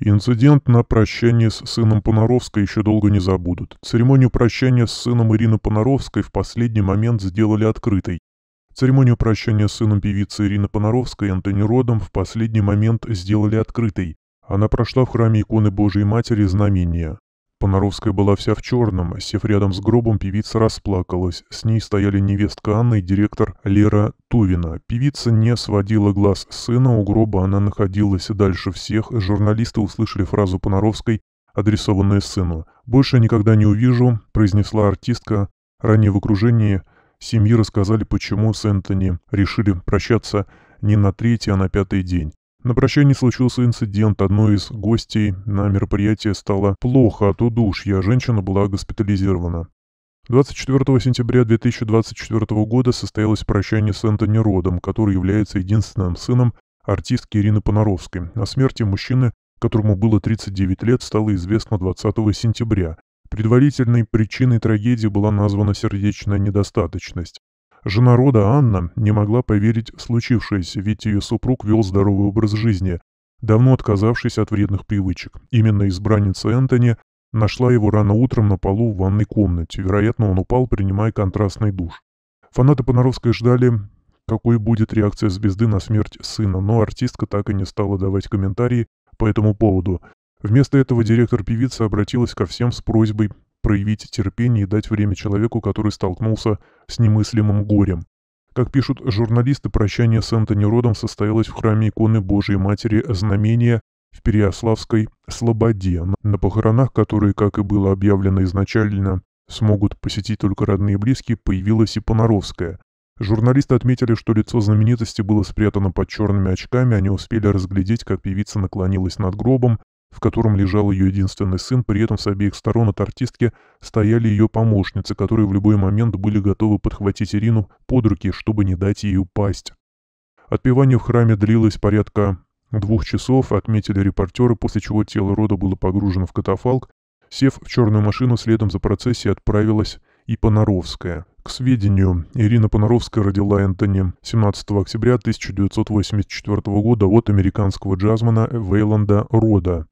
Инцидент на прощании с сыном Понаровской еще долго не забудут. Церемонию прощания с сыном Ирины Понаровской в последний момент сделали открытой. Церемонию прощания с сыном певицы Ирины Понаровской Антони Родом в последний момент сделали открытой. Она прошла в храме иконы Божией Матери Знамения. Понаровская была вся в черном, сев рядом с гробом, певица расплакалась. С ней стояли невестка Анна и директор Лера Тувина. Певица не сводила глаз с сына, у гроба она находилась дальше всех. Журналисты услышали фразу Понаровской, адресованную сыну. «Больше никогда не увижу», — произнесла артистка. Ранее в окружении семьи рассказали, почему с Энтони решили прощаться не на третий, а на пятый день. На прощании случился инцидент. Одной из гостей на мероприятии стало плохо от удушья. Женщина была госпитализирована. 24 сентября 2024 года состоялось прощание с Энтони Родом, который является единственным сыном артистки Ирины Понаровской. О смерти мужчины, которому было 39 лет, стало известно 20 сентября. Предварительной причиной трагедии была названа сердечная недостаточность. Жена рода Анна не могла поверить в случившееся, ведь ее супруг вел здоровый образ жизни, давно отказавшись от вредных привычек. Именно избранница Энтони нашла его рано утром на полу в ванной комнате. Вероятно, он упал, принимая контрастный душ. Фанаты Понаровской ждали, какой будет реакция звезды на смерть сына, но артистка так и не стала давать комментарии по этому поводу. Вместо этого директор певицы обратилась ко всем с просьбой проявить терпение и дать время человеку, который столкнулся с немыслимым горем. Как пишут журналисты, прощание с Энтони Родом состоялось в храме иконы Божией Матери Знамения в Переяславской Слободе, на похоронах, которые, как и было объявлено изначально, смогут посетить только родные и близкие, появилась и Понаровская. Журналисты отметили, что лицо знаменитости было спрятано под черными очками, они успели разглядеть, как певица наклонилась над гробом, в котором лежал ее единственный сын, при этом с обеих сторон от артистки стояли ее помощницы, которые в любой момент были готовы подхватить Ирину под руки, чтобы не дать ей упасть. Отпевание в храме длилось порядка двух часов, отметили репортеры, после чего тело рода было погружено в катафалк. Сев в черную машину, следом за процессией отправилась и Понаровская. К сведению, Ирина Понаровская родила Энтони 17 октября 1984 года от американского джазмана Вейланда Рода.